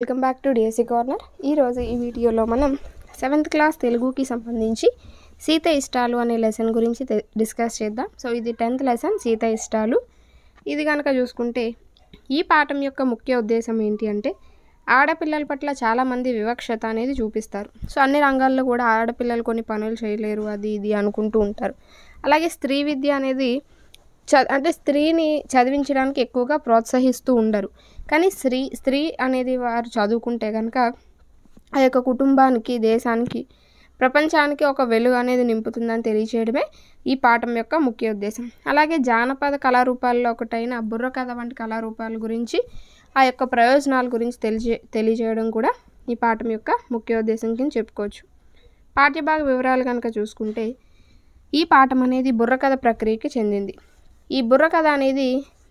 welcome back to DSC corner ఈరోజు ఈ వీడియోలో మనం సెవెంత్ క్లాస్ తెలుగుకి సంబంధించి సీత ఇష్టాలు అనే లెసన్ గురించి డిస్కస్ చేద్దాం సో ఇది టెన్త్ లెసన్ సీత ఇష్టాలు ఇది కనుక చూసుకుంటే ఈ పాఠం యొక్క ముఖ్య ఉద్దేశం ఏంటి అంటే ఆడపిల్లల పట్ల చాలామంది వివక్షత అనేది చూపిస్తారు సో అన్ని రంగాల్లో కూడా ఆడపిల్లలు కొన్ని పనులు చేయలేరు అది ఇది అనుకుంటూ ఉంటారు అలాగే స్త్రీ విద్య అనేది చ అంటే స్త్రీని చదివించడానికి ఎక్కువగా ప్రోత్సహిస్తూ ఉండరు కానీ స్త్రీ స్త్రీ అనేది వారు చదువుకుంటే కనుక ఆ యొక్క కుటుంబానికి దేశానికి ప్రపంచానికి ఒక వెలుగు అనేది నింపుతుందని తెలియచేయడమే ఈ పాఠం యొక్క ముఖ్య ఉద్దేశం అలాగే జానపద కళారూపాల్లో ఒకటైన బుర్రకథ వంటి కళారూపాల గురించి ఆ యొక్క ప్రయోజనాల గురించి తెలియజే తెలియజేయడం కూడా ఈ పాఠం యొక్క ముఖ్య ఉద్దేశం కింద చెప్పుకోవచ్చు పాఠ్యభాగ వివరాలు కనుక చూసుకుంటే ఈ పాఠం అనేది బుర్రకథ ప్రక్రియకి చెందింది ఈ బుర్రకథ అనేది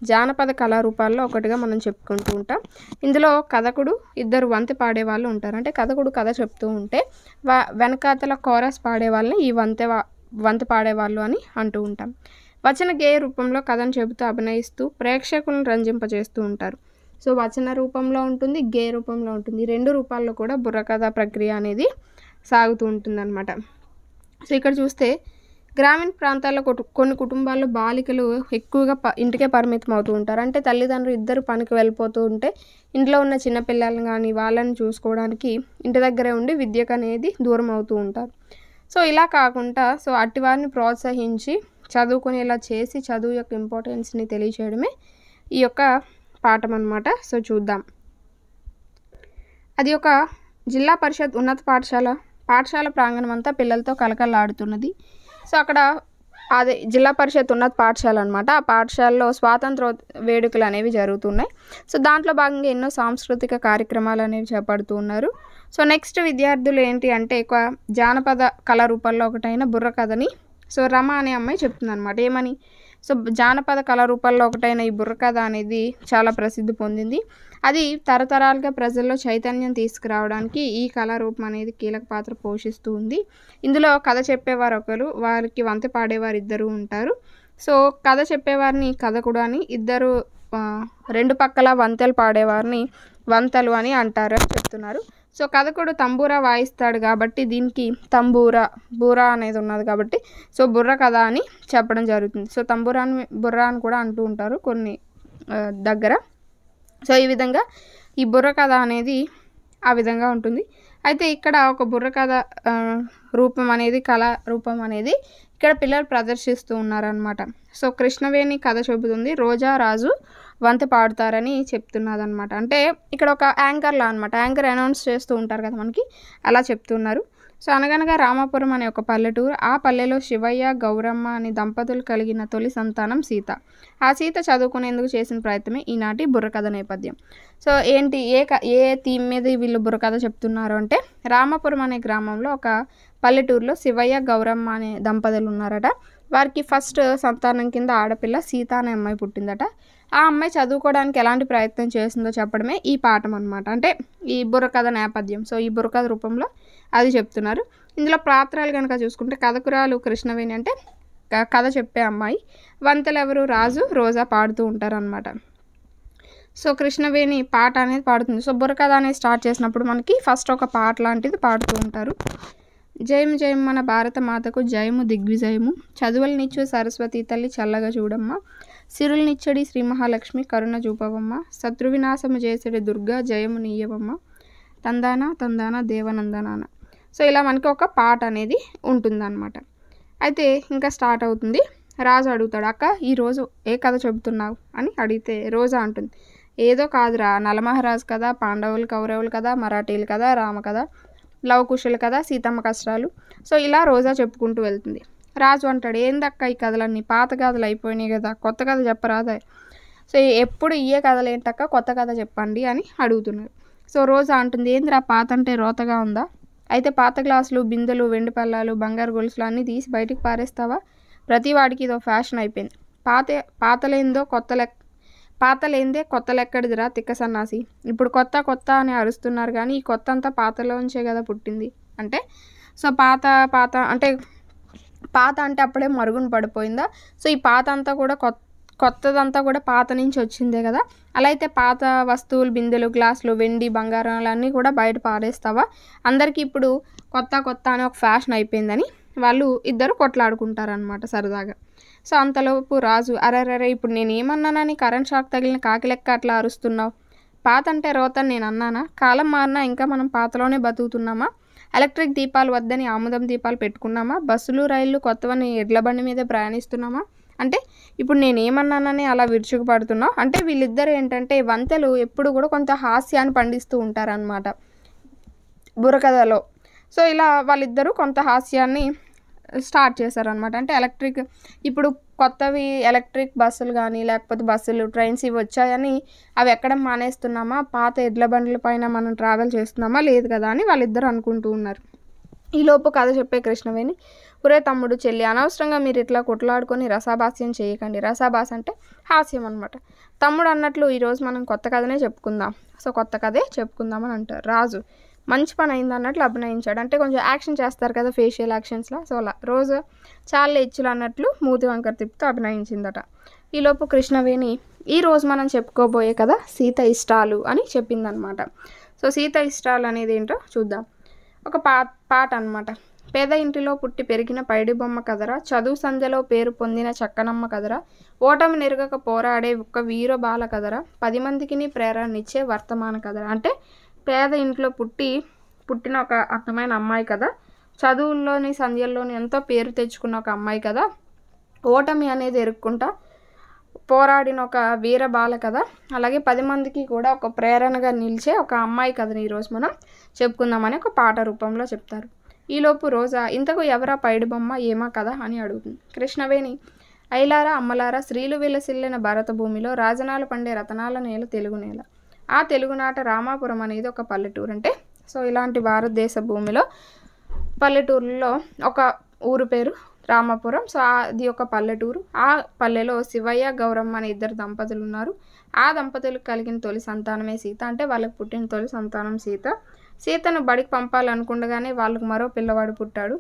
జానపద కళారూపాల్లో ఒకటిగా మనం చెప్పుకుంటూ ఉంటాం ఇందులో కథకుడు ఇద్దరు వంతి పాడేవాళ్ళు ఉంటారు అంటే కథకుడు కథ చెప్తూ ఉంటే వా వెనకాతల కోరస్ పాడేవాళ్ళని ఈ వంతె వంత పాడేవాళ్ళు అని అంటూ ఉంటాం వచన గేయ రూపంలో కథను చెబుతూ అభినయిస్తూ ప్రేక్షకులను రంజింపజేస్తూ ఉంటారు సో వచన రూపంలో ఉంటుంది గేయ రూపంలో ఉంటుంది రెండు రూపాల్లో కూడా బుర్రకథ ప్రక్రియ అనేది సాగుతూ ఉంటుందన్నమాట సో ఇక్కడ చూస్తే గ్రామీణ ప్రాంతాల్లో కొన్ని కుటుంబాల్లో బాలికలు ఎక్కువగా ప ఇంటికే పరిమితం అవుతూ ఉంటారు అంటే తల్లిదండ్రులు ఇద్దరు పనికి వెళ్ళిపోతూ ఉంటే ఇంట్లో ఉన్న చిన్నపిల్లలను కానీ వాళ్ళని చూసుకోవడానికి ఇంటి దగ్గరే ఉండి విద్యకు అనేది దూరం అవుతూ ఉంటారు సో ఇలా కాకుండా సో అట్టి వారిని ప్రోత్సహించి చదువుకునేలా చేసి చదువు యొక్క ఇంపార్టెన్స్ని తెలియచేయడమే ఈ యొక్క పాఠం అనమాట సో చూద్దాం అది ఒక జిల్లా పరిషత్ ఉన్నత పాఠశాల పాఠశాల ప్రాంగణం అంతా పిల్లలతో కలకలాడుతున్నది సో అక్కడ అది జిల్లా పరిషత్ ఉన్నత పాఠశాల అనమాట ఆ పాఠశాలలో స్వాతంత్ర వేడుకలు అనేవి జరుగుతున్నాయి సో దాంట్లో భాగంగా ఎన్నో సాంస్కృతిక కార్యక్రమాలు అనేవి చేపడుతూ ఉన్నారు సో నెక్స్ట్ విద్యార్థులు ఏంటి అంటే ఎక్కువ జానపద కళారూపాల్లో ఒకటైన బుర్ర కథని సో రమ అనే అమ్మాయి చెప్తుందనమాట ఏమని సో జానపద కళారూపాల్లో ఒకటైన ఈ బుర్రకథ అనేది చాలా ప్రసిద్ధి పొందింది అది తరతరాలుగా ప్రజల్లో చైతన్యం తీసుకురావడానికి ఈ కళారూపం అనేది కీలక పాత్ర పోషిస్తూ ఉంది ఇందులో కథ చెప్పేవారు ఒకరు వారికి వంత పాడేవారు ఇద్దరు ఉంటారు సో కథ చెప్పేవారిని కథకుడు అని ఇద్దరు రెండు పక్కల వంతెలు పాడేవారిని వంతలు అని అంటారు అని చెప్తున్నారు సో కథకుడు తంబూరా వాయిస్తాడు కాబట్టి దీనికి తంబూరా బూరా అనేది ఉన్నది కాబట్టి సో బుర్ర కథ అని చెప్పడం జరుగుతుంది సో తంబూరాని బుర్ర అని కూడా అంటూ ఉంటారు కొన్ని దగ్గర సో ఈ విధంగా ఈ బుర్రకథ అనేది ఆ విధంగా ఉంటుంది అయితే ఇక్కడ ఒక బుర్రకథ రూపం అనేది కళా రూపం అనేది ఇక్కడ పిల్లలు ప్రదర్శిస్తూ ఉన్నారనమాట సో కృష్ణవేణి కథ చెబుతుంది రోజా రాజు వంత పాడుతారని చెప్తున్నదనమాట అంటే ఇక్కడ ఒక యాంకర్లా అనమాట యాంకర్ అనౌన్స్ చేస్తూ ఉంటారు కదా మనకి అలా చెప్తున్నారు సో అనగనగా రామాపురం అనే ఒక పల్లెటూరు ఆ పల్లెలో శివయ్య గౌరమ్మ అనే దంపతులు కలిగిన తొలి సంతానం సీత ఆ సీత చదువుకునేందుకు చేసిన ప్రయత్నమే ఈనాటి బుర్రకథ నేపథ్యం సో ఏంటి ఏ ఏ థీమ్ మీద వీళ్ళు బుర్రకథ చెప్తున్నారు అంటే రామాపురం అనే గ్రామంలో ఒక పల్లెటూరులో శివయ్య గౌరమ్మ అనే దంపతులు ఉన్నారట వారికి ఫస్ట్ సంతానం కింద ఆడపిల్ల సీత అనే అమ్మాయి పుట్టిందట ఆ అమ్మాయి చదువుకోవడానికి ఎలాంటి ప్రయత్నం చేసిందో చెప్పడమే ఈ పాఠం అనమాట అంటే ఈ బుర్రకథ నేపథ్యం సో ఈ బుర్రకథ రూపంలో అది చెప్తున్నారు ఇందులో పాత్రలు కనుక చూసుకుంటే కథకురాలు కృష్ణవేణి అంటే కథ చెప్పే అమ్మాయి వంతలు ఎవరు రాజు రోజా పాడుతూ ఉంటారనమాట సో కృష్ణవేణి పాట అనేది పాడుతుంది సో బుర్రకథ అనేది స్టార్ట్ చేసినప్పుడు మనకి ఫస్ట్ ఒక పాట లాంటిది పాడుతూ ఉంటారు జయము జయం మన భారత మాతకు జయము దిగ్విజయము చదువులు నిచ్చు సరస్వతి తల్లి చల్లగా చూడమ్మా సిరుల్నిచ్చడి శ్రీ మహాలక్ష్మి కరుణ చూపవమ్మ శత్రువినాశము చేసడి దుర్గా జయము నీయవమ్మ తందాన తందాన దేవనందనాన సో ఇలా మనకి ఒక పాట అనేది ఉంటుందన్నమాట అయితే ఇంకా స్టార్ట్ అవుతుంది రాజు అడుగుతాడు అక్క ఈరోజు ఏ కథ చెబుతున్నావు అని అడిగితే రోజా అంటుంది ఏదో కాదురా నలమహారాజు కదా పాండవులు కౌరవులు కదా మరాఠీలు కదా రామ కథ లవకుశలు కదా సీతమ్మ కష్టాలు సో ఇలా రోజా చెప్పుకుంటూ వెళ్తుంది రాజు అంటాడు ఏందక్క ఈ కథలన్నీ పాత కథలు అయిపోయినాయి కదా కొత్త కథ చెప్పరాదా సో ఎప్పుడు ఇయ్యే కథలు ఏంటక్క కొత్త కథ చెప్పండి అని అడుగుతున్నారు సో రోజా అంటుంది ఏందిరా పాత అంటే రోతగా ఉందా అయితే పాత గ్లాసులు బిందెలు వెండి పళ్ళాలు బంగారు గొలుసులు అన్నీ తీసి బయటికి పారేస్తావా ప్రతి వాడికి ఇదో ఫ్యాషన్ అయిపోయింది పాత పాతలేందో కొత్త లెక్క పాతలేందే కొత్త లెక్కడిదిరా తిక్క సన్నాసి ఇప్పుడు కొత్త కొత్త అని అరుస్తున్నారు కానీ ఈ కొత్త అంతా పాతలోంచే కదా పుట్టింది అంటే సో పాత పాత అంటే పాత అంటే అప్పుడే మరుగున పడిపోయిందా సో ఈ పాత అంతా కూడా కొత్త కొత్తదంతా కూడా పాత నుంచి వచ్చిందే కదా అలా అయితే పాత వస్తువులు బిందెలు గ్లాసులు వెండి బంగారాలన్నీ కూడా బయట పారేస్తావా అందరికీ ఇప్పుడు కొత్త కొత్త అని ఒక ఫ్యాషన్ అయిపోయిందని వాళ్ళు ఇద్దరు కొట్లాడుకుంటారనమాట సరదాగా సో అంతలోపు రాజు అరే ఇప్పుడు నేను ఏమన్నానని కరెంట్ షాక్ తగిలిన కాకి లెక్క అట్లా అరుస్తున్నావు పాత అంటే రోత నేను అన్నానా కాలం మారినా ఇంకా మనం పాతలోనే బతుకుతున్నామా ఎలక్ట్రిక్ దీపాలు వద్దని ఆముదం దీపాలు పెట్టుకున్నామా బస్సులు రైళ్లు కొత్తవని ఎడ్ల బండి మీద ప్రయాణిస్తున్నామా అంటే ఇప్పుడు నేను ఏమన్నానని అలా విరుచుకుపడుతున్నా అంటే వీళ్ళిద్దరు ఏంటంటే వంతెలు ఎప్పుడు కూడా కొంత హాస్యాన్ని పండిస్తూ ఉంటారనమాట బుర్రకథలో సో ఇలా వాళ్ళిద్దరూ కొంత హాస్యాన్ని స్టార్ట్ చేశారనమాట అంటే ఎలక్ట్రిక్ ఇప్పుడు కొత్తవి ఎలక్ట్రిక్ బస్సులు కానీ లేకపోతే బస్సులు ట్రైన్స్ ఇవి వచ్చాయని అవి ఎక్కడ మానేస్తున్నామా పాత ఎడ్ల బండ్ల పైన మనం ట్రావెల్ చేస్తున్నామా లేదు కదా అని వాళ్ళిద్దరు అనుకుంటూ ఉన్నారు ఈలోపు కథ చెప్పే కృష్ణవేణి ఒరే తమ్ముడు చెల్లి అనవసరంగా మీరు ఇట్లా కొట్లాడుకొని రసాభాస్యం చేయకండి రసాభాస్ అంటే హాస్యం అనమాట తమ్ముడు అన్నట్లు ఈరోజు మనం కొత్త కథనే చెప్పుకుందాం సో కొత్త కథే చెప్పుకుందామని అంటారు రాజు మంచి పని అయింది అన్నట్లు అభినయించాడు అంటే కొంచెం యాక్షన్ చేస్తారు కదా ఫేషియల్ యాక్షన్స్లో సో అలా రోజు చాలా ఇచ్చులు అన్నట్లు మూతి వంకర తిప్పుతూ అభినయించిందట ఈలోపు కృష్ణవేణి ఈ రోజు మనం చెప్పుకోబోయే కదా సీత ఇష్టాలు అని చెప్పిందనమాట సో సీత ఇష్టాలు అనేది ఏంటో చూద్దాం ఒక పా పాట అనమాట పేద ఇంటిలో పుట్టి పెరిగిన పైడి బొమ్మ కదరా చదువు సంధ్యలో పేరు పొందిన చక్కనమ్మ కదరా ఓటమి నెరగక పోరాడే ఒక వీర బాల కదరా పది మందికి ప్రేరణనిచ్చే వర్తమాన కదరా అంటే పేద ఇంట్లో పుట్టి పుట్టిన ఒక అందమైన అమ్మాయి కదా చదువుల్లోని సంధ్యల్లోని ఎంతో పేరు తెచ్చుకున్న ఒక అమ్మాయి కదా ఓటమి అనేది ఎరుక్కుంటా పోరాడిన ఒక వీర బాల కథ అలాగే పది మందికి కూడా ఒక ప్రేరణగా నిలిచే ఒక అమ్మాయి కథని ఈరోజు మనం చెప్పుకుందామని ఒక పాట రూపంలో చెప్తారు ఈలోపు రోజా ఇంతకు ఎవరా పైడు బొమ్మ ఏమా కథ అని అడుగుతుంది కృష్ణవేణి ఐలారా అమ్మలారా స్త్రీలు విలసిల్లిన భారత భూమిలో రాజనాలు పండే రతనాల నేల తెలుగు నేల ఆ తెలుగునాట రామాపురం అనేది ఒక పల్లెటూరు అంటే సో ఇలాంటి భారతదేశ భూమిలో పల్లెటూరులో ఒక ఊరు పేరు రామాపురం సో అది ఒక పల్లెటూరు ఆ పల్లెలో శివయ్య గౌరమ్మ అనే ఇద్దరు దంపతులు ఉన్నారు ఆ దంపతులకు కలిగిన తొలి సంతానమే సీత అంటే వాళ్ళకు పుట్టిన తొలి సంతానం సీత సీతను బడికి పంపాలనుకుండగానే వాళ్ళకు మరో పిల్లవాడు పుట్టాడు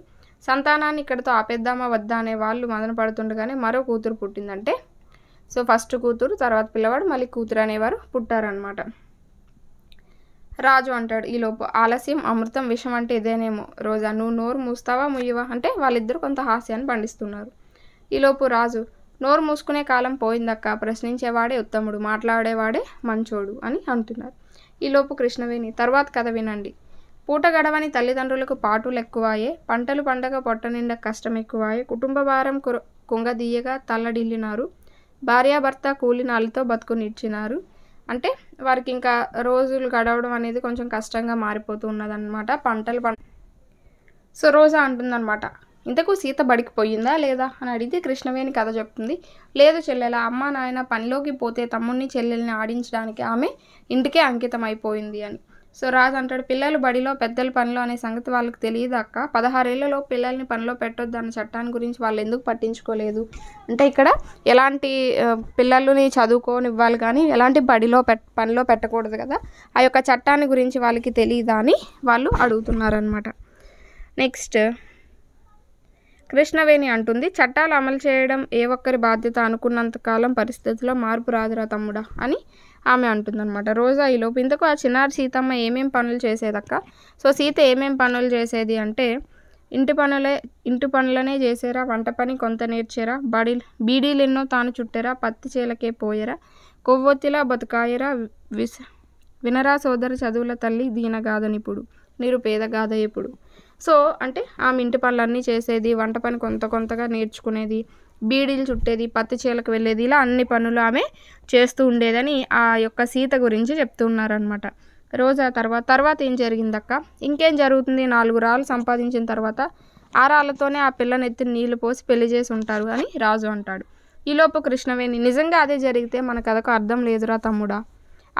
సంతానాన్ని ఇక్కడితో ఆపేద్దామా వద్దా అనే వాళ్ళు మదన పడుతుండగానే మరో కూతురు పుట్టిందంటే సో ఫస్ట్ కూతురు తర్వాత పిల్లవాడు మళ్ళీ కూతురు అనేవారు పుట్టారనమాట రాజు అంటాడు ఈలోపు ఆలస్యం అమృతం విషం అంటే ఇదేనేమో రోజా నువ్వు నోరు మూస్తావా ముయ్యవా అంటే వాళ్ళిద్దరు కొంత హాస్యాన్ని పండిస్తున్నారు ఈలోపు రాజు నోరు మూసుకునే కాలం పోయిందక్క ప్రశ్నించేవాడే ఉత్తముడు మాట్లాడేవాడే మంచోడు అని అంటున్నారు ఈలోపు కృష్ణవేణి తర్వాత కథ వినండి పూట గడవని తల్లిదండ్రులకు పాటులు ఎక్కువాయే పంటలు పండగ పొట్ట నిండా కష్టం ఎక్కువాయే కుటుంబ భారం కుంగదీయగా తల్లడిల్లినారు భార్యాభర్త కూలినాళ్ళతో బతుకునిచ్చినారు అంటే వారికి ఇంకా రోజులు గడవడం అనేది కొంచెం కష్టంగా మారిపోతూ ఉన్నదన్నమాట పంటలు పం సో రోజా అంటుందన్నమాట ఇంతకు సీత బడికి పోయిందా లేదా అని అడిగితే కృష్ణవేణి కథ చెప్తుంది లేదు చెల్లెల అమ్మ నాయన పనిలోకి పోతే తమ్ముడిని చెల్లెల్ని ఆడించడానికి ఆమె ఇంటికే అంకితం అయిపోయింది అని సో రాజు అంటాడు పిల్లలు బడిలో పెద్దల పనిలో అనే సంగతి వాళ్ళకి తెలియదు అక్క పదహారేళ్లలో పిల్లల్ని పనిలో పెట్టొద్దు అన్న చట్టాన్ని గురించి వాళ్ళు ఎందుకు పట్టించుకోలేదు అంటే ఇక్కడ ఎలాంటి పిల్లల్ని చదువుకోనివ్వాలి కానీ ఎలాంటి బడిలో పెట్ పనిలో పెట్టకూడదు కదా ఆ యొక్క చట్టాన్ని గురించి వాళ్ళకి తెలియదా అని వాళ్ళు అడుగుతున్నారనమాట నెక్స్ట్ కృష్ణవేణి అంటుంది చట్టాలు అమలు చేయడం ఏ ఒక్కరి బాధ్యత అనుకున్నంతకాలం పరిస్థితుల్లో మార్పు రాదురా తమ్ముడా అని ఆమె అంటుందన్నమాట రోజా ఈలోపు ఇంతకు ఆ చిన్నారి సీతమ్మ ఏమేం పనులు చేసేదక్క సో సీత ఏమేం పనులు చేసేది అంటే ఇంటి పనులే ఇంటి పనులనే చేసేరా వంట పని కొంత నేర్చేరా బడి బీడీలు ఎన్నో తాను చుట్టేరా పత్తి చేలకే పోయేరా కొవ్వొత్తిలా బతుకాయరా విస వినరా సోదర చదువుల తల్లి ఇప్పుడు నిరుపేద గాథ ఇప్పుడు సో అంటే ఆమె ఇంటి పనులన్నీ చేసేది వంట పని కొంత కొంతగా నేర్చుకునేది బీడీలు చుట్టేది పత్తి చేలకు వెళ్ళేది ఇలా అన్ని పనులు ఆమె చేస్తూ ఉండేదని ఆ యొక్క సీత గురించి చెప్తున్నారనమాట రోజా తర్వాత తర్వాత ఏం జరిగిందక్క ఇంకేం జరుగుతుంది నాలుగు రాళ్ళు సంపాదించిన తర్వాత ఆ రాళ్ళతోనే ఆ పిల్లని ఎత్తి నీళ్లు పోసి పెళ్లి చేసి ఉంటారు అని రాజు అంటాడు ఈలోపు కృష్ణవేణి నిజంగా అదే జరిగితే మన కథకు అర్థం లేదురా తమ్ముడా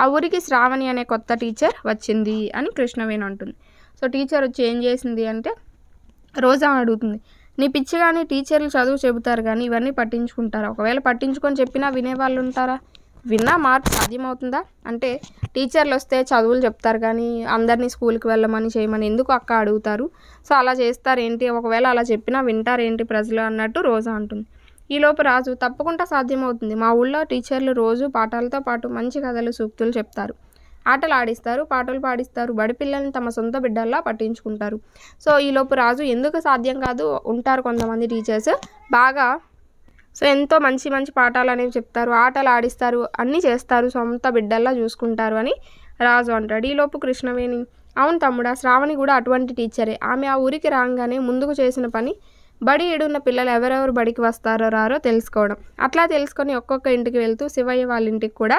ఆ ఊరికి శ్రావణి అనే కొత్త టీచర్ వచ్చింది అని కృష్ణవేణి అంటుంది సో టీచర్ వచ్చి ఏం చేసింది అంటే రోజా అడుగుతుంది నీ పిచ్చి కానీ టీచర్లు చదువు చెబుతారు కానీ ఇవన్నీ పట్టించుకుంటారా ఒకవేళ పట్టించుకొని చెప్పినా వినేవాళ్ళు ఉంటారా విన్నా మార్పు సాధ్యమవుతుందా అంటే టీచర్లు వస్తే చదువులు చెప్తారు కానీ అందరినీ స్కూల్కి వెళ్ళమని చేయమని ఎందుకు అక్క అడుగుతారు సో అలా చేస్తారు ఏంటి ఒకవేళ అలా చెప్పినా వింటారేంటి ప్రజలు అన్నట్టు రోజా అంటుంది ఈలోపు రాజు తప్పకుండా సాధ్యమవుతుంది మా ఊళ్ళో టీచర్లు రోజు పాఠాలతో పాటు మంచి కథలు సూక్తులు చెప్తారు ఆటలు ఆడిస్తారు పాటలు పాడిస్తారు బడిపిల్లల్ని తమ సొంత బిడ్డల్లా పట్టించుకుంటారు సో ఈలోపు రాజు ఎందుకు సాధ్యం కాదు ఉంటారు కొంతమంది టీచర్స్ బాగా సో ఎంతో మంచి మంచి పాఠాలు అనేవి చెప్తారు ఆటలు ఆడిస్తారు అన్నీ చేస్తారు సొంత బిడ్డల్లా చూసుకుంటారు అని రాజు అంటాడు ఈలోపు కృష్ణవేణి అవును తమ్ముడా శ్రావణి కూడా అటువంటి టీచరే ఆమె ఆ ఊరికి రాగానే ముందుకు చేసిన పని బడి ఏడున్న పిల్లలు ఎవరెవరు బడికి వస్తారో రారో తెలుసుకోవడం అట్లా తెలుసుకొని ఒక్కొక్క ఇంటికి వెళ్తూ శివయ్య వాళ్ళ ఇంటికి కూడా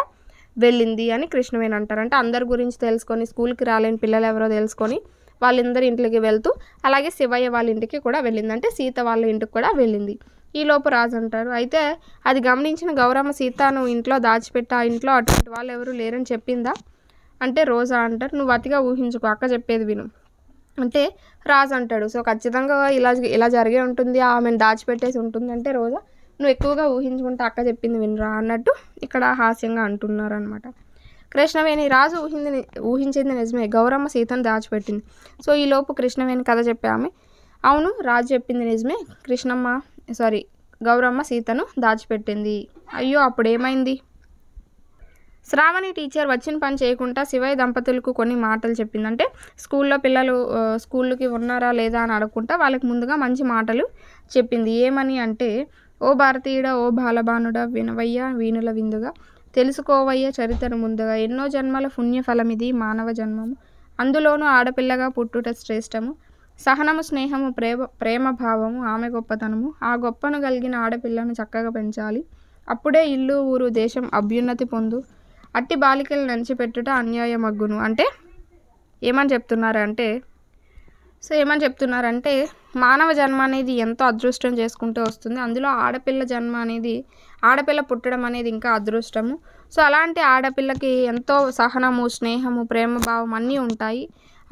వెళ్ళింది అని కృష్ణవేణి అంటారు అంటే అందరి గురించి తెలుసుకొని స్కూల్కి రాలేని పిల్లలు ఎవరో తెలుసుకొని వాళ్ళిద్దరి ఇంట్లోకి వెళ్తూ అలాగే శివయ్య వాళ్ళ ఇంటికి కూడా వెళ్ళింది అంటే సీత వాళ్ళ ఇంటికి కూడా వెళ్ళింది ఈలోపు రాజు అంటారు అయితే అది గమనించిన గౌరమ్మ సీతను ఇంట్లో దాచిపెట్ట ఇంట్లో అటువంటి వాళ్ళు ఎవరు లేరని చెప్పిందా అంటే రోజా అంటారు నువ్వు అతిగా ఊహించుకో అక్క చెప్పేది విను అంటే రాజు అంటాడు సో ఖచ్చితంగా ఇలా ఇలా జరిగే ఉంటుంది ఆమెను దాచిపెట్టేసి ఉంటుంది అంటే రోజా నువ్వు ఎక్కువగా ఊహించుకుంటే అక్క చెప్పింది వినరా అన్నట్టు ఇక్కడ హాస్యంగా అంటున్నారు అనమాట కృష్ణవేణి రాజు ఊహింది ఊహించింది నిజమే గౌరమ్మ సీతను దాచిపెట్టింది సో ఈలోపు కృష్ణవేణి కథ చెప్పామె అవును రాజు చెప్పింది నిజమే కృష్ణమ్మ సారీ గౌరమ్మ సీతను దాచిపెట్టింది అయ్యో అప్పుడు ఏమైంది శ్రావణి టీచర్ వచ్చిన పని చేయకుండా శివయ్య దంపతులకు కొన్ని మాటలు చెప్పిందంటే స్కూల్లో పిల్లలు స్కూల్కి ఉన్నారా లేదా అని అడగకుండా వాళ్ళకి ముందుగా మంచి మాటలు చెప్పింది ఏమని అంటే ఓ భారతీయుడా ఓ బాలబానుడా వినవయ్య వీణుల విందుగా తెలుసుకోవయ్య చరిత్రను ముందుగా ఎన్నో జన్మల పుణ్యఫలమిది మానవ జన్మము అందులోనూ ఆడపిల్లగా పుట్టుట శ్రేష్టము సహనము స్నేహము ప్రేమ ప్రేమ భావము ఆమె గొప్పతనము ఆ గొప్పను కలిగిన ఆడపిల్లను చక్కగా పెంచాలి అప్పుడే ఇల్లు ఊరు దేశం అభ్యున్నతి పొందు అట్టి బాలికలు నడిచిపెట్టుట అన్యాయమగ్గును అంటే ఏమని చెప్తున్నారంటే సో ఏమని చెప్తున్నారంటే మానవ జన్మ అనేది ఎంతో అదృష్టం చేసుకుంటూ వస్తుంది అందులో ఆడపిల్ల జన్మ అనేది ఆడపిల్ల పుట్టడం అనేది ఇంకా అదృష్టము సో అలాంటి ఆడపిల్లకి ఎంతో సహనము స్నేహము ప్రేమ భావం అన్నీ ఉంటాయి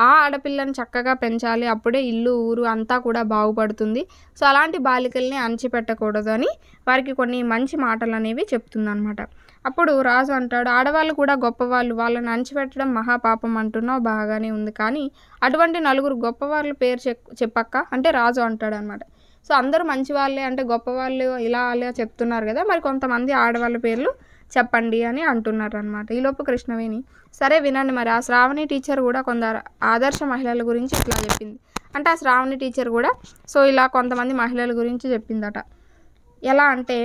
ఆ ఆడపిల్లని చక్కగా పెంచాలి అప్పుడే ఇల్లు ఊరు అంతా కూడా బాగుపడుతుంది సో అలాంటి బాలికల్ని అణచిపెట్టకూడదు అని వారికి కొన్ని మంచి మాటలు అనేవి చెప్తుందనమాట అప్పుడు రాజు అంటాడు ఆడవాళ్ళు కూడా గొప్పవాళ్ళు వాళ్ళని అణచిపెట్టడం మహాపాపం అంటున్నావు బాగానే ఉంది కానీ అటువంటి నలుగురు గొప్పవాళ్ళు పేరు చెప్పక్క అంటే రాజు అంటాడు అనమాట సో అందరూ మంచివాళ్ళే అంటే గొప్పవాళ్ళు ఇలా అలా చెప్తున్నారు కదా మరి కొంతమంది ఆడవాళ్ళ పేర్లు చెప్పండి అని అంటున్నారు అనమాట ఈలోపు కృష్ణవేణి సరే వినండి మరి ఆ శ్రావణి టీచర్ కూడా కొందరు ఆదర్శ మహిళల గురించి ఇట్లా చెప్పింది అంటే ఆ శ్రావణి టీచర్ కూడా సో ఇలా కొంతమంది మహిళల గురించి చెప్పిందట ఎలా అంటే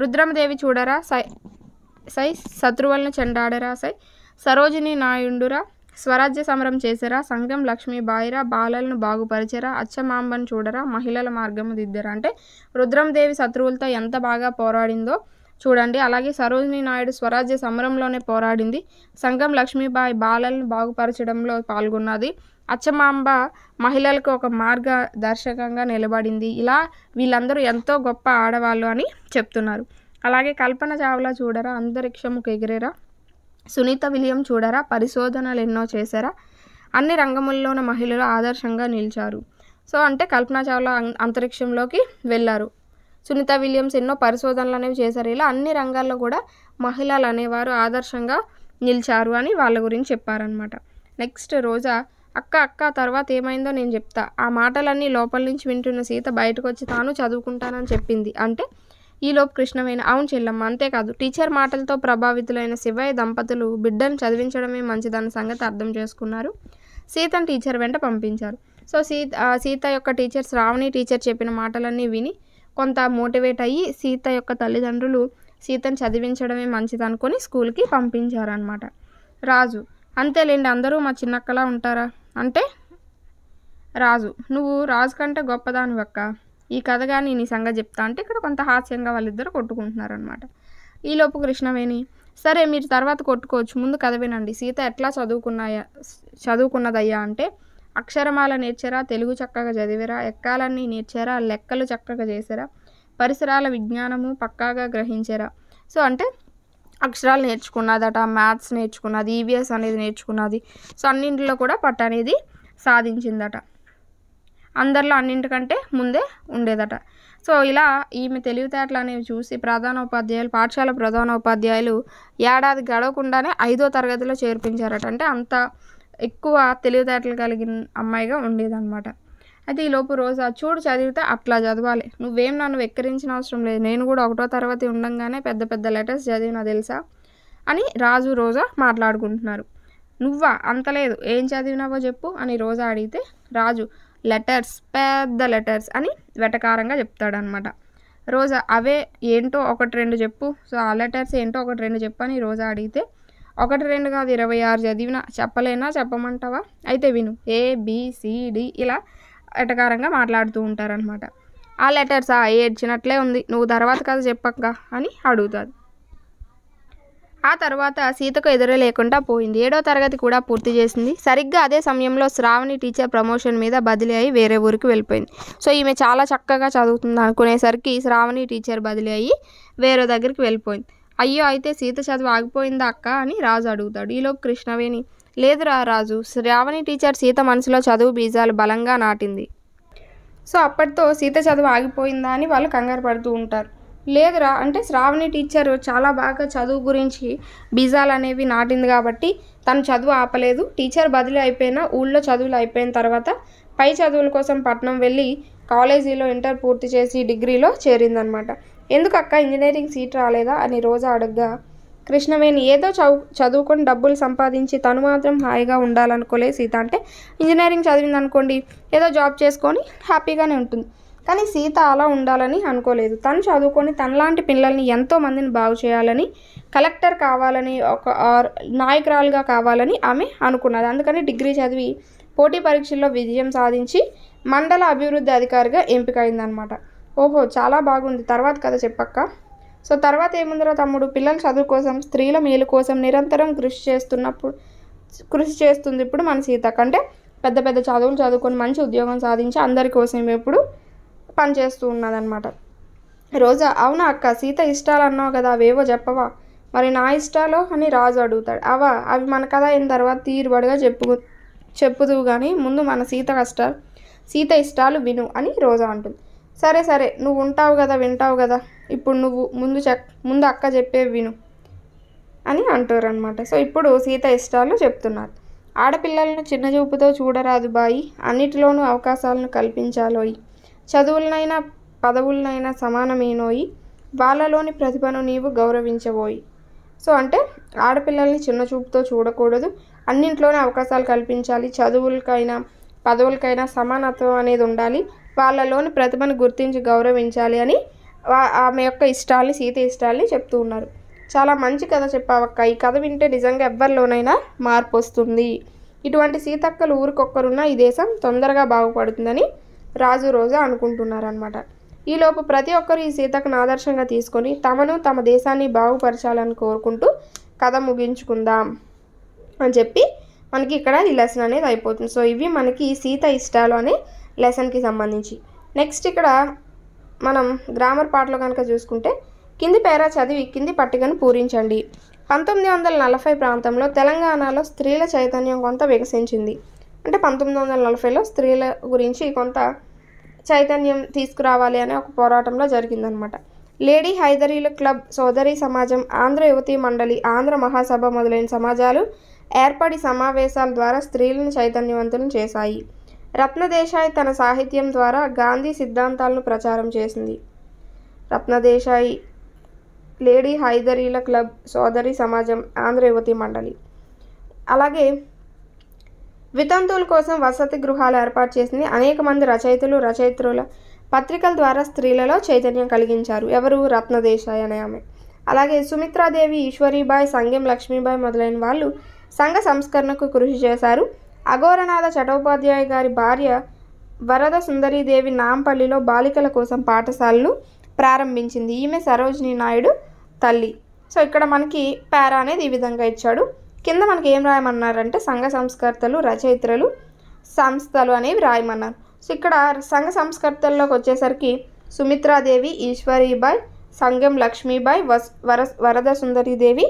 రుద్రమదేవి చూడరా సై సై శత్రువులను చెండాడరా సై సరోజిని నాయుండురా స్వరాజ్య సమరం చేసరా సంఘం లక్ష్మీబాయిరా బాలలను బాగుపరిచేరా అచ్చమాంబను చూడరా మహిళల మార్గము దిద్దరా అంటే రుద్రందేవి శత్రువులతో ఎంత బాగా పోరాడిందో చూడండి అలాగే సరోజిని నాయుడు స్వరాజ్య సమరంలోనే పోరాడింది సంఘం లక్ష్మీబాయి బాలలను బాగుపరచడంలో పాల్గొన్నది అచ్చమాంబ మహిళలకు ఒక మార్గదర్శకంగా నిలబడింది ఇలా వీళ్ళందరూ ఎంతో గొప్ప ఆడవాళ్ళు అని చెప్తున్నారు అలాగే కల్పన చావ్లా చూడరా అంతరిక్షముకు ఎగిరేరా సునీత విలియం చూడరా పరిశోధనలు ఎన్నో చేశారా అన్ని రంగముల్లో ఉన్న మహిళలు ఆదర్శంగా నిలిచారు సో అంటే కల్పన చావ్లా అంతరిక్షంలోకి వెళ్ళారు సునీత విలియమ్స్ ఎన్నో పరిశోధనలు అనేవి చేశారు ఇలా అన్ని రంగాల్లో కూడా మహిళలు అనేవారు ఆదర్శంగా నిలిచారు అని వాళ్ళ గురించి చెప్పారనమాట నెక్స్ట్ రోజా అక్క అక్క తర్వాత ఏమైందో నేను చెప్తా ఆ మాటలన్నీ లోపల నుంచి వింటున్న సీత బయటకు వచ్చి తాను చదువుకుంటానని చెప్పింది అంటే ఈలోపు కృష్ణమైన అవును చెల్లమ్మ అంతేకాదు టీచర్ మాటలతో ప్రభావితులైన శివయ్య దంపతులు బిడ్డను చదివించడమే మంచిదన్న సంగతి అర్థం చేసుకున్నారు సీతను టీచర్ వెంట పంపించారు సో సీత సీత యొక్క టీచర్ శ్రావణి టీచర్ చెప్పిన మాటలన్నీ విని కొంత మోటివేట్ అయ్యి సీత యొక్క తల్లిదండ్రులు సీతను చదివించడమే మంచిదనుకొని స్కూల్కి పంపించారనమాట రాజు అంతేలేండి అందరూ మా చిన్నక్కలా ఉంటారా అంటే రాజు నువ్వు రాజు కంటే గొప్పదానివక్క ఈ కథ కానీ నీ సంగతి చెప్తా అంటే ఇక్కడ కొంత హాస్యంగా వాళ్ళిద్దరు అనమాట ఈలోపు కృష్ణవేణి సరే మీరు తర్వాత కొట్టుకోవచ్చు ముందు కథ వినండి సీత ఎట్లా చదువుకున్నాయా చదువుకున్నదయ్యా అంటే అక్షరమాల నేర్చారా తెలుగు చక్కగా చదివారా ఎక్కాలన్నీ నేర్చారా లెక్కలు చక్కగా చేసారా పరిసరాల విజ్ఞానము పక్కాగా గ్రహించారా సో అంటే అక్షరాలు నేర్చుకున్నదట మ్యాథ్స్ నేర్చుకున్నది ఈవీఎస్ e అనేది నేర్చుకున్నది సో అన్నింటిలో కూడా పట్టు అనేది సాధించిందట అందరిలో అన్నింటికంటే ముందే ఉండేదట సో ఇలా ఈమె తెలివితేటలు అనేవి చూసి ప్రధాన ఉపాధ్యాయులు పాఠశాల ప్రధాన ఉపాధ్యాయులు ఏడాది గడవకుండానే ఐదో తరగతిలో చేర్పించారట అంటే అంత ఎక్కువ తెలివితేటలు కలిగిన అమ్మాయిగా ఉండేదన్నమాట అయితే ఈలోపు రోజా చూడు చదివితే అట్లా చదవాలి నువ్వేం నన్ను వెక్కిరించిన అవసరం లేదు నేను కూడా ఒకటో తరగతి ఉండంగానే పెద్ద పెద్ద లెటర్స్ చదివినా తెలుసా అని రాజు రోజా మాట్లాడుకుంటున్నారు నువ్వా అంతలేదు ఏం చదివినావో చెప్పు అని రోజా అడిగితే రాజు లెటర్స్ పెద్ద లెటర్స్ అని వెటకారంగా చెప్తాడనమాట రోజా అవే ఏంటో ఒకటి రెండు చెప్పు సో ఆ లెటర్స్ ఏంటో ఒకటి రెండు చెప్పు అని రోజా అడిగితే ఒకటి రెండు కాదు ఇరవై ఆరు చదివిన చెప్పలేనా చెప్పమంటావా అయితే విను ఏ ఇలా ఎటకారంగా మాట్లాడుతూ ఉంటారనమాట ఆ లెటర్స్ ఆ ఏడ్చినట్లే ఉంది నువ్వు తర్వాత కదా చెప్పక్క అని అడుగుతుంది ఆ తర్వాత సీతకు ఎదురు లేకుండా పోయింది ఏడో తరగతి కూడా పూర్తి చేసింది సరిగ్గా అదే సమయంలో శ్రావణి టీచర్ ప్రమోషన్ మీద బదిలీ అయి వేరే ఊరికి వెళ్ళిపోయింది సో ఈమె చాలా చక్కగా చదువుతుంది అనుకునేసరికి శ్రావణి టీచర్ బదిలీ అయ్యి వేరే దగ్గరికి వెళ్ళిపోయింది అయ్యో అయితే సీత చదువు ఆగిపోయిందా అక్క అని రాజు అడుగుతాడు ఈలోపు కృష్ణవేణి లేదురా రాజు శ్రావణి టీచర్ సీత మనసులో చదువు బీజాలు బలంగా నాటింది సో అప్పటితో సీత చదువు ఆగిపోయిందా అని వాళ్ళు కంగారు పడుతూ ఉంటారు లేదురా అంటే శ్రావణి టీచర్ చాలా బాగా చదువు గురించి బీజాలు అనేవి నాటింది కాబట్టి తను చదువు ఆపలేదు టీచర్ బదిలీ అయిపోయిన ఊళ్ళో చదువులు అయిపోయిన తర్వాత పై చదువుల కోసం పట్నం వెళ్ళి కాలేజీలో ఇంటర్ పూర్తి చేసి డిగ్రీలో చేరిందనమాట ఎందుకు అక్క ఇంజనీరింగ్ సీట్ రాలేదా అని రోజా అడగ్గా కృష్ణవేణి ఏదో చదువు చదువుకొని డబ్బులు సంపాదించి తను మాత్రం హాయిగా ఉండాలనుకోలే సీత అంటే ఇంజనీరింగ్ చదివింది అనుకోండి ఏదో జాబ్ చేసుకొని హ్యాపీగానే ఉంటుంది కానీ సీత అలా ఉండాలని అనుకోలేదు తను చదువుకొని తనలాంటి పిల్లల్ని ఎంతో మందిని బాగు చేయాలని కలెక్టర్ కావాలని ఒక ఆర్ నాయకురాలుగా కావాలని ఆమె అనుకున్నది అందుకని డిగ్రీ చదివి పోటీ పరీక్షల్లో విజయం సాధించి మండల అభివృద్ధి అధికారిగా ఎంపిక అయిందనమాట ఓహో చాలా బాగుంది తర్వాత కథ చెప్పక్క సో తర్వాత ఏముందిరా తమ్ముడు పిల్లల చదువు కోసం స్త్రీల మేలు కోసం నిరంతరం కృషి చేస్తున్నప్పుడు కృషి చేస్తుంది ఇప్పుడు మన సీతకంటే పెద్ద పెద్ద చదువులు చదువుకొని మంచి ఉద్యోగం సాధించి అందరి కోసం ఎప్పుడు పనిచేస్తూ ఉన్నదనమాట రోజా అవునా అక్క సీత ఇష్టాలు అన్నావు కదా అవేవో చెప్పవా మరి నా ఇష్టాలు అని రాజు అడుగుతాడు అవా అవి మన కథ అయిన తర్వాత తీరుబడిగా చెప్పు చెప్పుదు కానీ ముందు మన సీత కష్టాలు సీత ఇష్టాలు విను అని రోజా అంటుంది సరే సరే నువ్వు ఉంటావు కదా వింటావు కదా ఇప్పుడు నువ్వు ముందు చెక్ ముందు అక్క చెప్పే విను అని అంటారు అనమాట సో ఇప్పుడు సీత ఇష్టాలు చెప్తున్నారు ఆడపిల్లలను చిన్న చూపుతో చూడరాదు బాయి అన్నిటిలోనూ అవకాశాలను కల్పించాలోయి చదువులనైనా పదవులనైనా సమానమేనోయి వాళ్ళలోని ప్రతిభను నీవు గౌరవించబోయి సో అంటే ఆడపిల్లల్ని చిన్న చూపుతో చూడకూడదు అన్నింట్లోనే అవకాశాలు కల్పించాలి చదువులకైనా పదవులకైనా సమానత్వం అనేది ఉండాలి వాళ్ళలోని ప్రతిభను గుర్తించి గౌరవించాలి అని ఆమె యొక్క ఇష్టాలని సీత ఇష్టాలని చెప్తూ ఉన్నారు చాలా మంచి కథ చెప్పావక్క ఈ కథ వింటే నిజంగా ఎవరిలోనైనా మార్పు వస్తుంది ఇటువంటి సీతక్కలు ఊరికొక్కరున్న ఈ దేశం తొందరగా బాగుపడుతుందని రాజు రోజా అనుకుంటున్నారనమాట ఈలోపు ప్రతి ఒక్కరు ఈ సీతకు ఆదర్శంగా తీసుకొని తమను తమ దేశాన్ని బాగుపరచాలని కోరుకుంటూ కథ ముగించుకుందాం అని చెప్పి మనకి ఇక్కడ ఈ లెసన్ అనేది అయిపోతుంది సో ఇవి మనకి సీత ఇష్టాలు అనే లెసన్కి సంబంధించి నెక్స్ట్ ఇక్కడ మనం గ్రామర్ పాటలో కనుక చూసుకుంటే కింది పేరా చదివి కింది పట్టికను పూరించండి పంతొమ్మిది వందల నలభై ప్రాంతంలో తెలంగాణలో స్త్రీల చైతన్యం కొంత వికసించింది అంటే పంతొమ్మిది వందల నలభైలో స్త్రీల గురించి కొంత చైతన్యం తీసుకురావాలి అనే ఒక పోరాటంలో జరిగిందనమాట లేడీ హైదరీల క్లబ్ సోదరి సమాజం ఆంధ్ర యువతీ మండలి ఆంధ్ర మహాసభ మొదలైన సమాజాలు ఏర్పడి సమావేశాల ద్వారా స్త్రీలను చైతన్యవంతులను చేశాయి రత్నదేశాయ్ తన సాహిత్యం ద్వారా గాంధీ సిద్ధాంతాలను ప్రచారం చేసింది రత్నదేశాయ్ లేడీ హైదరీల క్లబ్ సోదరి సమాజం ఆంధ్ర యువతీ మండలి అలాగే వితంతువుల కోసం వసతి గృహాలు ఏర్పాటు చేసింది అనేక మంది రచయితలు రచయిత్రుల పత్రికల ద్వారా స్త్రీలలో చైతన్యం కలిగించారు ఎవరు రత్నదేశాయ్ అనే ఆమె అలాగే సుమిత్రాదేవి ఈశ్వరీబాయ్ సంగ్యం లక్ష్మీబాయ్ మొదలైన వాళ్ళు సంఘ సంస్కరణకు కృషి చేశారు అఘోరనాథ చటోపాధ్యాయ గారి భార్య వరద సుందరీదేవి నాంపల్లిలో బాలికల కోసం పాఠశాలలు ప్రారంభించింది ఈమె సరోజిని నాయుడు తల్లి సో ఇక్కడ మనకి పేరా అనేది ఈ విధంగా ఇచ్చాడు కింద మనకి ఏం రాయమన్నారంటే సంఘ సంస్కర్తలు రచయిత్రలు సంస్థలు అనేవి రాయమన్నారు సో ఇక్కడ సంఘ సంస్కర్తల్లోకి వచ్చేసరికి సుమిత్రాదేవి ఈశ్వరీబాయ్ సంఘం లక్ష్మీబాయ్ వస్ వర వరద సుందరీదేవి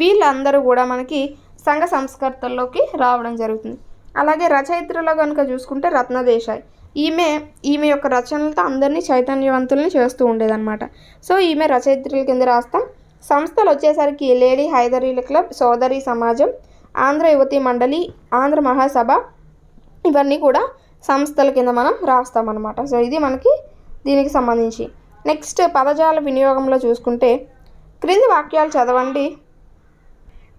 వీళ్ళందరూ కూడా మనకి సంఘ సంస్కర్తల్లోకి రావడం జరుగుతుంది అలాగే రచయిత్రలో కనుక చూసుకుంటే రత్నదేశాయ్ ఈమె ఈమె యొక్క రచనలతో అందరినీ చైతన్యవంతుల్ని చేస్తూ ఉండేదన్నమాట సో ఈమె రచయిత్రుల కింద రాస్తాం సంస్థలు వచ్చేసరికి లేడీ హైదరీల క్లబ్ సోదరి సమాజం ఆంధ్ర యువతి మండలి ఆంధ్ర మహాసభ ఇవన్నీ కూడా సంస్థల కింద మనం రాస్తామన్నమాట సో ఇది మనకి దీనికి సంబంధించి నెక్స్ట్ పదజాల వినియోగంలో చూసుకుంటే క్రింది వాక్యాలు చదవండి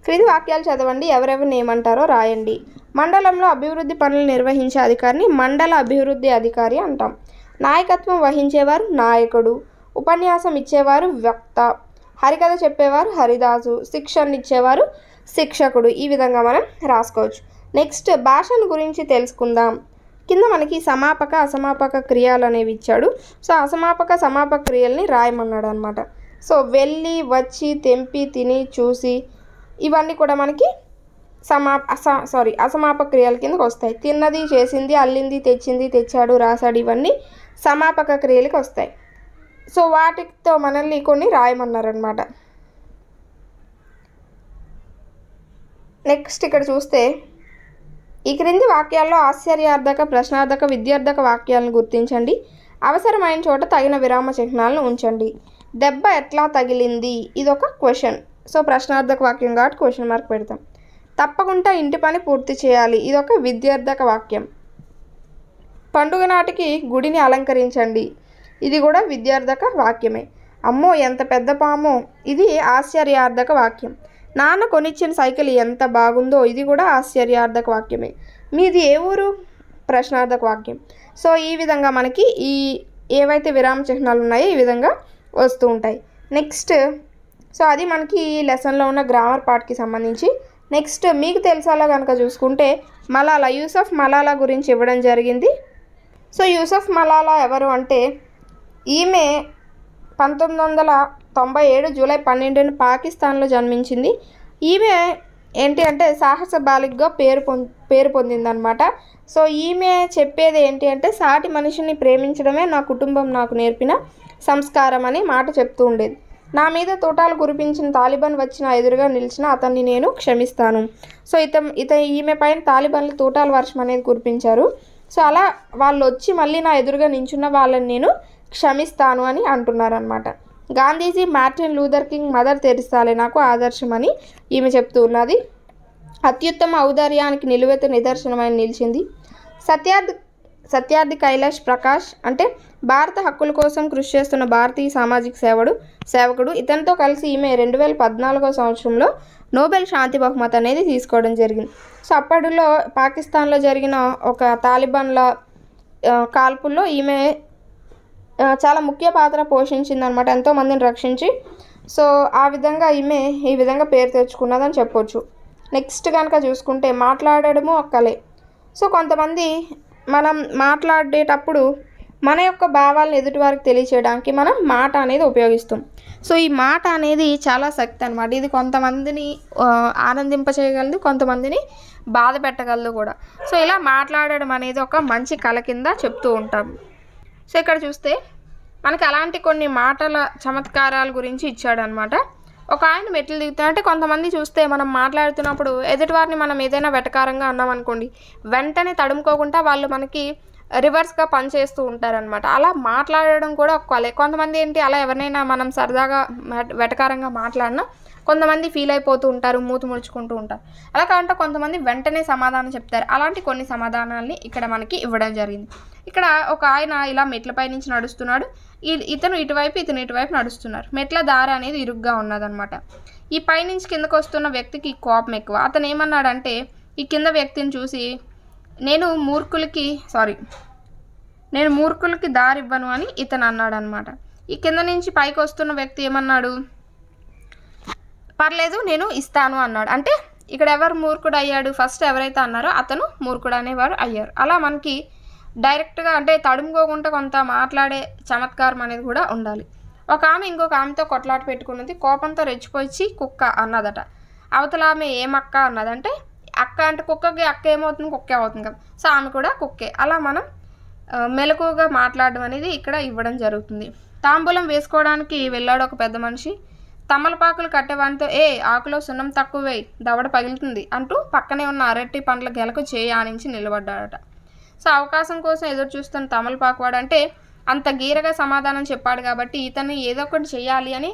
క్రింది వాక్యాలు చదవండి ఎవరెవరిని ఏమంటారో రాయండి మండలంలో అభివృద్ధి పనులు నిర్వహించే అధికారిని మండల అభివృద్ధి అధికారి అంటాం నాయకత్వం వహించేవారు నాయకుడు ఉపన్యాసం ఇచ్చేవారు వక్త హరికథ చెప్పేవారు హరిదాసు శిక్షణనిచ్చేవారు శిక్షకుడు ఈ విధంగా మనం రాసుకోవచ్చు నెక్స్ట్ భాషను గురించి తెలుసుకుందాం కింద మనకి సమాపక అసమాపక క్రియలు అనేవి ఇచ్చాడు సో అసమాపక సమాపక క్రియల్ని రాయమన్నాడు అనమాట సో వెళ్ళి వచ్చి తెంపి తిని చూసి ఇవన్నీ కూడా మనకి సమా అస సారీ అసమాపక క్రియల కిందకు వస్తాయి తిన్నది చేసింది అల్లింది తెచ్చింది తెచ్చాడు రాశాడు ఇవన్నీ సమాపక క్రియలకు వస్తాయి సో వాటితో మనల్ని కొన్ని రాయమన్నారనమాట నెక్స్ట్ ఇక్కడ చూస్తే ఈ క్రింది వాక్యాల్లో ఆశ్చర్యార్థక ప్రశ్నార్థక విద్యార్థక వాక్యాలను గుర్తించండి అవసరమైన చోట తగిన విరామ చిహ్నాలను ఉంచండి దెబ్బ ఎట్లా తగిలింది ఇది ఒక క్వశ్చన్ సో ప్రశ్నార్థక వాక్యం కాబట్టి క్వశ్చన్ మార్క్ పెడతాం తప్పకుండా ఇంటి పని పూర్తి చేయాలి ఇదొక విద్యార్థక వాక్యం పండుగ నాటికి గుడిని అలంకరించండి ఇది కూడా విద్యార్థక వాక్యమే అమ్మో ఎంత పెద్ద పాము ఇది ఆశ్చర్యార్థక వాక్యం నాన్న కొనిచ్చిన సైకిల్ ఎంత బాగుందో ఇది కూడా ఆశ్చర్యార్థక వాక్యమే మీది ఏ ఊరు ప్రశ్నార్థక వాక్యం సో ఈ విధంగా మనకి ఈ ఏవైతే విరామ చిహ్నాలు ఉన్నాయో ఈ విధంగా వస్తూ ఉంటాయి నెక్స్ట్ సో అది మనకి ఈ లెసన్లో ఉన్న గ్రామర్ పార్ట్కి సంబంధించి నెక్స్ట్ మీకు తెలిసాలో కనుక చూసుకుంటే మలాలా యూసఫ్ మలాలా గురించి ఇవ్వడం జరిగింది సో యూసఫ్ మలాలా ఎవరు అంటే ఈమె పంతొమ్మిది వందల తొంభై ఏడు జూలై పన్నెండున పాకిస్తాన్లో జన్మించింది ఈమె ఏంటి అంటే సాహస బాలికగా పేరు పొం పేరు పొందిందనమాట సో ఈమె చెప్పేది ఏంటి అంటే సాటి మనిషిని ప్రేమించడమే నా కుటుంబం నాకు నేర్పిన సంస్కారం అని మాట చెప్తూ ఉండేది నా మీద తోటాలు కురిపించిన తాలిబాన్ వచ్చిన ఎదురుగా నిలిచిన అతన్ని నేను క్షమిస్తాను సో ఇత ఇత ఈమె పైన తాలిబాన్లు తోటాల వర్షం అనేది కురిపించారు సో అలా వాళ్ళు వచ్చి మళ్ళీ నా ఎదురుగా నించున్న వాళ్ళని నేను క్షమిస్తాను అని అంటున్నారనమాట Gandhiji Martin Luther King Mother తెరిస్తాలే నాకు ఆదర్శమని ఈమె చెప్తూ ఉన్నది అత్యుత్తమ ఔదార్యానికి నిలువెత్త నిదర్శనమైన నిలిచింది సత్యార్థి సత్యార్థి కైలాష్ ప్రకాష్ అంటే భారత హక్కుల కోసం కృషి చేస్తున్న భారతీయ సామాజిక సేవడు సేవకుడు ఇతనితో కలిసి ఈమె రెండు వేల పద్నాలుగో సంవత్సరంలో నోబెల్ శాంతి బహుమతి అనేది తీసుకోవడం జరిగింది సో అప్పటిలో పాకిస్తాన్లో జరిగిన ఒక తాలిబాన్ల కాల్పుల్లో ఈమె చాలా ముఖ్య పాత్ర ఎంతో ఎంతోమందిని రక్షించి సో ఆ విధంగా ఈమె ఈ విధంగా పేరు తెచ్చుకున్నదని చెప్పొచ్చు నెక్స్ట్ కనుక చూసుకుంటే మాట్లాడడము ఒక్కలే సో కొంతమంది మనం మాట్లాడేటప్పుడు మన యొక్క భావాలను ఎదుటి వారికి తెలియచేయడానికి మనం మాట అనేది ఉపయోగిస్తాం సో ఈ మాట అనేది చాలా శక్తి అనమాట ఇది కొంతమందిని ఆనందింపచేయగలదు కొంతమందిని బాధ పెట్టగలదు కూడా సో ఇలా మాట్లాడడం అనేది ఒక మంచి కళ కింద చెప్తూ ఉంటాం సో ఇక్కడ చూస్తే మనకి అలాంటి కొన్ని మాటల చమత్కారాల గురించి ఇచ్చాడనమాట ఒక ఆయన మెట్లు దిగుతా అంటే కొంతమంది చూస్తే మనం మాట్లాడుతున్నప్పుడు ఎదుటివారిని మనం ఏదైనా వెటకారంగా అన్నామనుకోండి వెంటనే తడుముకోకుండా వాళ్ళు మనకి రివర్స్గా పనిచేస్తూ ఉంటారనమాట అలా మాట్లాడడం కూడా ఒక కొంతమంది ఏంటి అలా ఎవరినైనా మనం సరదాగా వెటకారంగా మాట్లాడినా కొంతమంది ఫీల్ అయిపోతూ ఉంటారు మూతి ముడుచుకుంటూ ఉంటారు అలా కాకుండా కొంతమంది వెంటనే సమాధానం చెప్తారు అలాంటి కొన్ని సమాధానాల్ని ఇక్కడ మనకి ఇవ్వడం జరిగింది ఇక్కడ ఒక ఆయన ఇలా మెట్లపై నుంచి నడుస్తున్నాడు ఇతను ఇటువైపు ఇతను ఇటువైపు నడుస్తున్నారు మెట్ల దార అనేది ఇరుగ్గా ఉన్నదనమాట ఈ పైనుంచి కిందకు వస్తున్న వ్యక్తికి కోపం ఎక్కువ అతను ఏమన్నాడంటే ఈ కింద వ్యక్తిని చూసి నేను మూర్ఖులకి సారీ నేను మూర్ఖులకి దారి ఇవ్వను అని ఇతను అన్నాడనమాట ఈ కింద నుంచి పైకి వస్తున్న వ్యక్తి ఏమన్నాడు పర్లేదు నేను ఇస్తాను అన్నాడు అంటే ఇక్కడ ఎవరు మూర్ఖుడు అయ్యాడు ఫస్ట్ ఎవరైతే అన్నారో అతను మూర్ఖుడు అనేవారు అయ్యారు అలా మనకి డైరెక్ట్గా అంటే తడుముకోకుండా కొంత మాట్లాడే చమత్కారం అనేది కూడా ఉండాలి ఒక ఆమె ఇంకొక ఆమెతో కొట్లాట పెట్టుకున్నది కోపంతో రెచ్చిపోయి కుక్క అన్నదట అవతల ఆమె ఏమక్క అన్నదంటే అక్క అంటే కుక్కకి అక్క ఏమవుతుంది కుక్కే అవుతుంది కదా సో ఆమె కూడా కుక్కే అలా మనం మెలకువగా మాట్లాడడం అనేది ఇక్కడ ఇవ్వడం జరుగుతుంది తాంబూలం వేసుకోవడానికి వెళ్ళాడు ఒక పెద్ద మనిషి తమలపాకులు కట్టేవానితో ఏ ఆకులో సున్నం తక్కువే దవడ పగిలుతుంది అంటూ పక్కనే ఉన్న అరటి పండ్ల గెలకు చేయి ఆనించి నిలబడ్డాడట సో అవకాశం కోసం ఎదురు చూస్తున్న తమలపాకువాడు అంటే అంత గీరగా సమాధానం చెప్పాడు కాబట్టి ఇతను ఏదో ఒకటి చేయాలి అని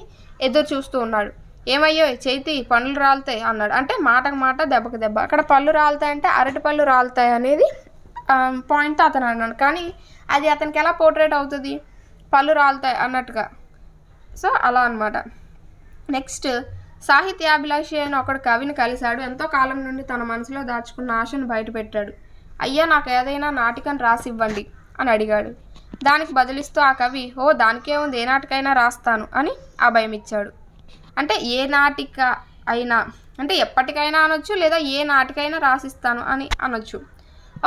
ఎదురు చూస్తూ ఉన్నాడు ఏమయ్యో చేతి పండ్లు రాలుతాయి అన్నాడు అంటే మాటకు మాట దెబ్బకు దెబ్బ అక్కడ పళ్ళు రాలుతాయి అంటే అరటి పళ్ళు రాలుతాయి అనేది పాయింట్తో అతను అన్నాడు కానీ అది అతనికి ఎలా పోర్ట్రేట్ అవుతుంది పళ్ళు రాలుతాయి అన్నట్టుగా సో అలా అనమాట నెక్స్ట్ సాహిత్యాభిలాషి అయిన ఒకడు కవిని కలిశాడు ఎంతో కాలం నుండి తన మనసులో దాచుకున్న ఆశను బయటపెట్టాడు అయ్యా నాకు ఏదైనా నాటికం రాసివ్వండి అని అడిగాడు దానికి బదులిస్తూ ఆ కవి ఓ దానికే ఉంది ఏ నాటికైనా రాస్తాను అని భయం ఇచ్చాడు అంటే ఏ నాటిక అయినా అంటే ఎప్పటికైనా అనొచ్చు లేదా ఏ నాటికైనా రాసిస్తాను అని అనొచ్చు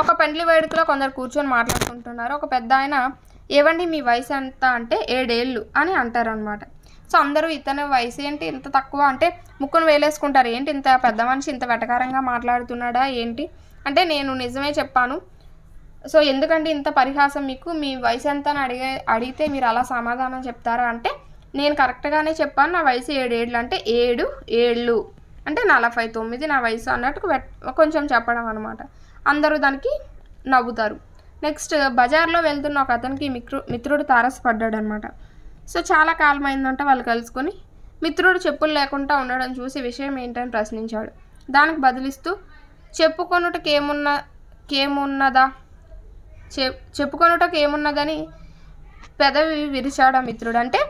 ఒక పెండ్లి వేడుకలో కొందరు కూర్చొని మాట్లాడుకుంటున్నారు ఒక పెద్ద ఆయన ఏవండి మీ వయసు ఎంత అంటే ఏడేళ్ళు అని అంటారనమాట సో అందరూ ఇతని వయసు ఏంటి ఇంత తక్కువ అంటే ముక్కును వేలేసుకుంటారు ఏంటి ఇంత పెద్ద మనిషి ఇంత వెటకారంగా మాట్లాడుతున్నాడా ఏంటి అంటే నేను నిజమే చెప్పాను సో ఎందుకంటే ఇంత పరిహాసం మీకు మీ వయసు ఎంత అని అడిగే అడిగితే మీరు అలా సమాధానం చెప్తారా అంటే నేను కరెక్ట్గానే చెప్పాను నా వయసు ఏడేళ్ళు అంటే ఏడు ఏళ్ళు అంటే నలభై తొమ్మిది నా వయసు అన్నట్టు కొంచెం చెప్పడం అనమాట అందరూ దానికి నవ్వుతారు నెక్స్ట్ బజార్లో వెళ్తున్న ఒక అతనికి మిత్రు మిత్రుడు తారసపడ్డాడు అనమాట సో చాలా కాలం అయిందంట వాళ్ళు కలుసుకొని మిత్రుడు చెప్పులు లేకుండా ఉండడం చూసి విషయం ఏంటని ప్రశ్నించాడు దానికి బదిలిస్తూ చెప్పుకొనుటకేమున్న కేమున్నదా చెప్పుకొనుటకు చెప్పుకొనుటకేమున్నదని పెదవి విరిచాడు ఆ మిత్రుడు అంటే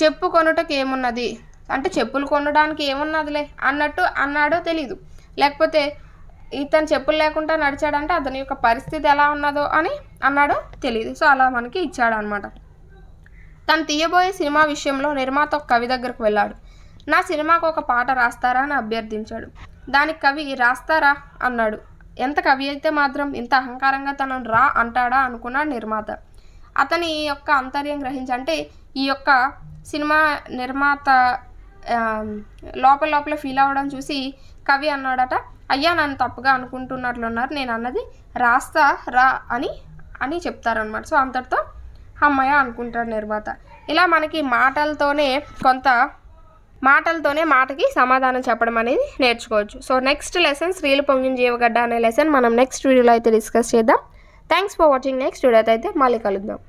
చెప్పుకొనుటకేమున్నది అంటే చెప్పులు కొనడానికి ఏమున్నదిలే అన్నట్టు అన్నాడో తెలీదు లేకపోతే ఇతను చెప్పులు లేకుండా నడిచాడంటే అతని యొక్క పరిస్థితి ఎలా ఉన్నదో అని అన్నాడో తెలియదు సో అలా మనకి ఇచ్చాడు అనమాట తను తీయబోయే సినిమా విషయంలో నిర్మాత ఒక కవి దగ్గరకు వెళ్ళాడు నా సినిమాకు ఒక పాట రాస్తారా అని అభ్యర్థించాడు దానికి కవి రాస్తారా అన్నాడు ఎంత కవి అయితే మాత్రం ఇంత అహంకారంగా తనను రా అంటాడా అనుకున్నాడు నిర్మాత అతని యొక్క అంతర్యం గ్రహించి అంటే ఈ యొక్క సినిమా నిర్మాత లోపల లోపల ఫీల్ అవ్వడం చూసి కవి అన్నాడట అయ్యా నన్ను తప్పుగా అనుకుంటున్నట్లున్నారు నేను అన్నది రాస్తా రా అని అని చెప్తారనమాట సో అంతటితో అమ్మాయ అనుకుంటాడు నిర్మాత ఇలా మనకి మాటలతోనే కొంత మాటలతోనే మాటకి సమాధానం చెప్పడం అనేది నేర్చుకోవచ్చు సో నెక్స్ట్ లెసన్ స్త్రీలు పొంగిన జీవగడ్డ అనే లెసన్ మనం నెక్స్ట్ వీడియోలో అయితే డిస్కస్ చేద్దాం thanks for watching next video అయితే మళ్ళీ కలుద్దాం